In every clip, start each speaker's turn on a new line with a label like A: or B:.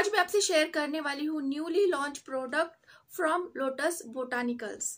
A: आज मैं आपसे शेयर करने वाली हूँ newly launch product from Lotus Botanicals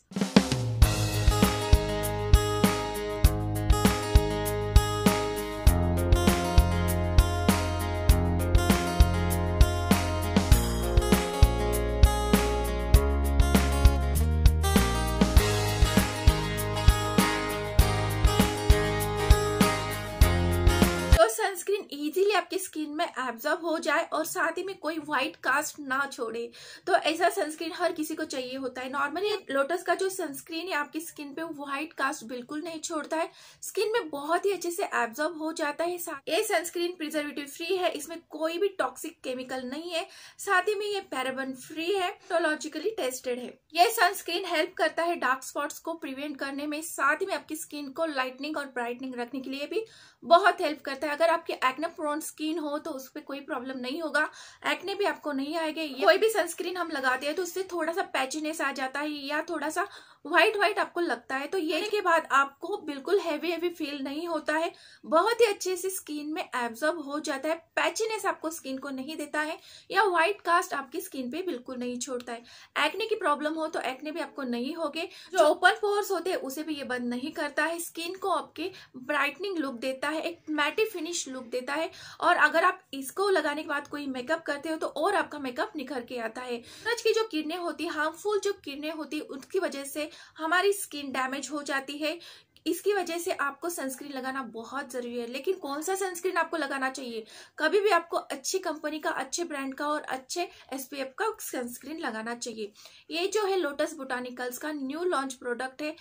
A: oxygen easily आपके स्किन में एब्जॉर्ब हो जाए और साथ ही में कोई व्हाइट कास्ट ना छोड़े तो ऐसा सनस्क्रीन हर किसी को चाहिए होता है नॉर्मली लोटस का जो सनस्क्रीन है आपकी स्किन पे व्हाइट कास्ट बिल्कुल नहीं छोड़ता है स्किन में बहुत ही अच्छे से एब्जॉर्ब हो जाता है ये सनस्क्रीन प्रिजर्वेटिव फ्री है इसमें कोई भी टॉक्सिक केमिकल नहीं है साथ ही में ये पैराबन फ्री है टोलॉजिकली टेस्टेड है ये सनस्क्रीन हेल्प करता है डार्क स्पॉट्स को प्रिवेंट करने में साथ ही में आपकी स्किन को लाइटनिंग और ब्राइटनिंग रखने के लिए भी बहुत हेल्प करता है अगर आपके एक्ने प्रोन स्किन हो तो उस पर कोई प्रॉब्लम नहीं होगा एक्ने भी आपको नहीं आएगा कोई भी सनस्क्रीन हम लगाते हैं तो उससे थोड़ा सा पैचनेस आ जाता है या थोड़ा सा व्हाइट व्हाइट आपको लगता है तो ये के बाद आपको बिल्कुल हैवी हैवी फील नहीं होता है बहुत ही अच्छे से स्किन में एब्जॉर्ब हो जाता है पैचनेस आपको स्किन को नहीं देता है या व्हाइट कास्ट आपकी स्किन पे बिल्कुल नहीं छोड़ता है एक्ने की प्रॉब्लम हो तो एक्ने भी आपको नहीं होगे जो ओपन पोर्स होते हैं उसे भी ये बंद नहीं करता है स्किन को आपके ब्राइटनिंग लुक देता है एक मैटी फिनिश लुक देता देता है और अगर आप इसको लगाने के बाद कोई मेकअप करते हो तो और आपका मेकअप निखर के आता है सूरज की जो किरणें होती है हार्मफुल जो किरणें होती है उनकी वजह से हमारी स्किन डैमेज हो जाती है इसकी वजह से आपको सनस्क्रीन लगाना बहुत जरूरी है लेकिन कौन सा सनस्क्रीन आपको लगाना चाहिए कभी भी आपको अच्छी कंपनी का अच्छे ब्रांड का और अच्छे एसपीएफ का सनस्क्रीन लगाना चाहिए ये जो है लोटस बोटानिकल्स का न्यू लॉन्च प्रोडक्ट है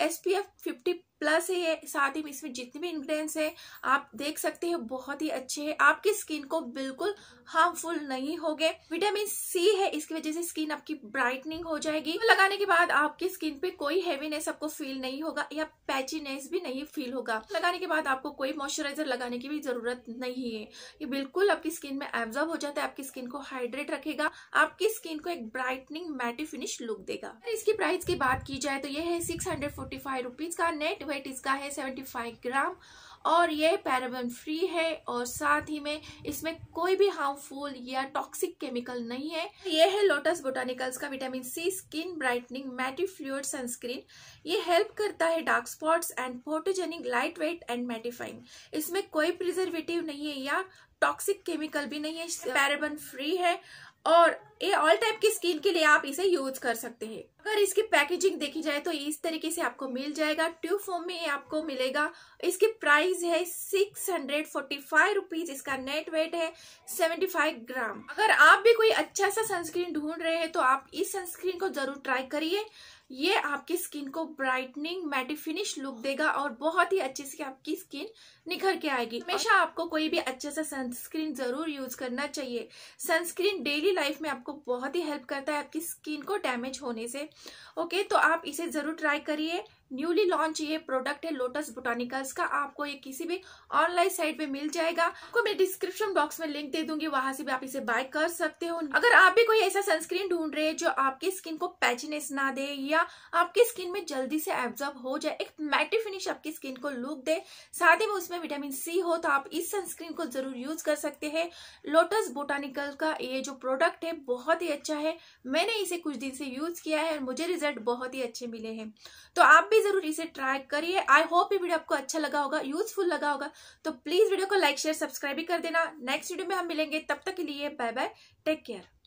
A: S P F fifty plus है ये साथ ही इसमें जितने भी इंग्रेडिएंट्स हैं आप देख सकते हैं बहुत ही अच्छे हैं आपकी स्किन को बिल्कुल हार्मफुल नहीं होंगे विटामिन सी है इसकी वजह से स्किन आपकी ब्राइटनिंग हो जाएगी तो लगाने के बाद आपकी स्किन पे कोई हैवीनेस आपको फील नहीं होगा या पैचीनेस भी नहीं फील होगा लगाने के बाद आपको कोई मॉइस्चराइजर लगाने की भी जरूरत नहीं है ये बिल्कुल आपकी स्किन में एब्जॉर्ब हो जाता है आपकी स्किन को हाइड्रेट रखेगा आपकी स्किन को एक ब्राइटनिंग मैटी फिनिश लुक देगा इसकी प्राइस की बात की जाए तो ये है six hundred forty five rupees का नेट वेट इसका है सेवेंटी फाइव ग्राम और ये पैराबन फ्री है और साथ ही में इसमें कोई भी हार्मफुल या टॉक्सिक केमिकल नहीं है ये है लोटस बोटानिकल्स का vitamin C skin brightening matte fluid sunscreen ये हेल्प करता है dark spots and photogenic light weight and mattifying इसमें कोई प्रिजर्वेटिव नहीं है या टॉक्सिक केमिकल भी नहीं है पैराबन फ्री है और ये ऑल टाइप की स्किन के लिए आप इसे यूज कर सकते हैं अगर इसकी पैकेजिंग देखी जाए तो इस तरीके से आपको मिल जाएगा ट्यूब फॉर्म में ये आपको मिलेगा इसकी प्राइस है six hundred forty five rupees इसका नेट वेट है सेवेंटी फाइव ग्राम अगर आप भी कोई अच्छा सा सनस्क्रीन ढूंढ रहे हैं तो आप इस सनस्क्रीन को जरूर ट्राई करिए ये आपकी स्किन को ब्राइटनिंग मैटी फिनिश लुक देगा और बहुत ही अच्छे से आपकी स्किन निखर के आएगी हमेशा आपको कोई भी अच्छे सा सनस्क्रीन जरूर यूज करना चाहिए सनस्क्रीन डेली लाइफ में आपको बहुत ही हेल्प करता है आपकी स्किन को डैमेज होने से ओके तो आप इसे जरूर ट्राई करिए न्यूली लॉन्च ये प्रोडक्ट है लोटस बोटानिकल्स का आपको ये किसी भी ऑनलाइन साइट पे मिल जाएगा आपको मैं डिस्क्रिप्शन बॉक्स में लिंक दे दूंगी वहां से भी आप इसे बाय कर सकते हो अगर आप भी कोई ऐसा सनस्क्रीन ढूंढ रहे हैं जो आपकी स्किन को पैचनेस ना दे या आपकी स्किन में जल्दी से एब्जॉर्ब हो जाए एक मैटी फिनिश आपकी स्किन को लुक दे साथ ही उसमें विटामिन सी हो तो आप इस सनस्क्रीन को जरूर यूज कर सकते हैं लोटस बोटानिकल का ये जो प्रोडक्ट है बहुत ही अच्छा है मैंने इसे कुछ दिन से यूज किया है और मुझे रिजल्ट बहुत ही अच्छे मिले हैं तो आप भी भी जरूर इसे ट्राई करिए आई होप ये वीडियो आपको अच्छा लगा होगा यूजफुल लगा होगा तो प्लीज वीडियो को लाइक शेयर सब्सक्राइब भी कर देना नेक्स्ट वीडियो में हम मिलेंगे तब तक के लिए बाय बाय टेक केयर